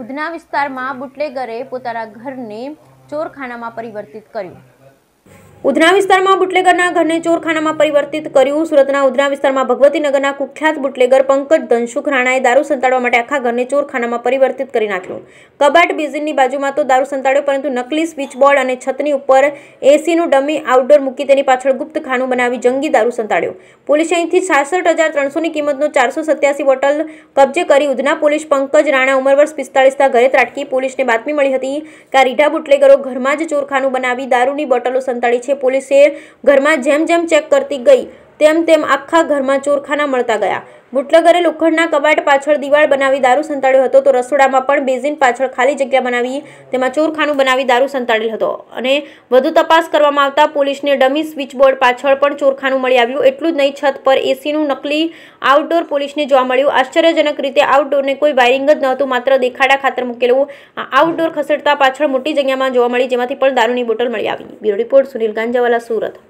ઉધના વિસ્તારમાં બુટલેગરે પોતાના ઘરને ચોરખાનામાં પરિવર્તિત કર્યું ઉધના વિસ્તારમાં બુટલેગરના ઘરને ચોરખાનામાં પરિવર્તિત કર્યું સુરતના ઉધના વિસ્તારમાં ભગવતીનગરના કુખ્યાત બુટલેગર પંકજ ધનસુખ રાણાએ દારૂ સંતાડવા માટે આખા ઘરને ચોરખાનામાં પરિવર્તિત કરી નાખ્યું કબાટ બેઝિનની બાજુમાં તો દારૂ સંતાડ્યો પરંતુ નકલી સ્વિચ બોર્ડ અને છતની ઉપર એસીનું ડમી આઉટડોર મૂકી તેની પાછળ ગુપ્ત ખાનું બનાવી જંગી દારૂ સંતાડ્યો પોલીસે અહીંથી છાસઠ હજાર ત્રણસોની કિંમતનો ચારસો સત્યાસી બોટલ કબજે કરી ઉધના પોલીસ પંકજ રાણા ઉંમર વર્ષ પિસ્તાળીસના ઘરે ત્રાટકી પોલીસને બાતમી મળી હતી કે રીઢા બુટલેગરો ઘરમાં જ ચોરખાનું બનાવી દારૂની બોટલો સંતાડી છે છે પોલીસે ઘરમાં જેમ જેમ ચેક કરતી ગઈ તેમ તેમ આખા ઘરમાં ચોરખાના મળતા ગયા બુટલગરે લુખંડના કબાટ પાછળ દિવાળ બનાવી દારૂ સંતાડ્યો હતો તો રસોડામાં પણ બેઝિન પાછળ ખાલી જગ્યા બનાવી તેમાં ચોરખાનું બનાવી દારૂ સંતાડેલ હતો અને વધુ તપાસ કરવામાં આવતા પોલીસને ડમી સ્વિચબોર્ડ પાછળ પણ ચોરખાનું મળી આવ્યું એટલું જ નહીં છત પર એસીનું નકલી આઉટડોર પોલીસને જોવા મળ્યું આશ્ચર્યજનક રીતે આઉટડોરને કોઈ વાયરિંગ જ નહોતું માત્ર દેખાડા ખાતર મૂકેલું આઉટડોર ખસેડતા પાછળ મોટી જગ્યામાં જોવા મળી જેમાંથી પણ દારૂની બોટલ મળી આવી બ્યુરો રિપોર્ટ સુનિલ ગાંજાવાલા સુરત